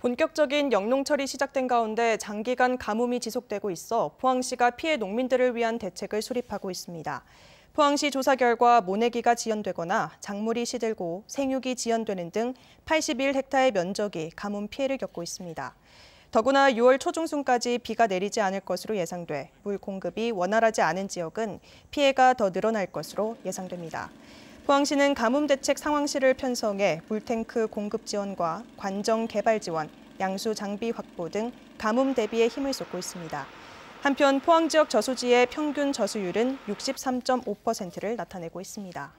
본격적인 영농철이 시작된 가운데 장기간 가뭄이 지속되고 있어 포항시가 피해 농민들을 위한 대책을 수립하고 있습니다. 포항시 조사 결과 모내기가 지연되거나 작물이 시들고 생육이 지연되는 등 81헥타의 면적이 가뭄 피해를 겪고 있습니다. 더구나 6월 초중순까지 비가 내리지 않을 것으로 예상돼 물 공급이 원활하지 않은 지역은 피해가 더 늘어날 것으로 예상됩니다. 포항시는 가뭄대책 상황실을 편성해 물탱크 공급 지원과 관정 개발 지원, 양수 장비 확보 등 가뭄 대비에 힘을 쏟고 있습니다. 한편 포항 지역 저수지의 평균 저수율은 63.5%를 나타내고 있습니다.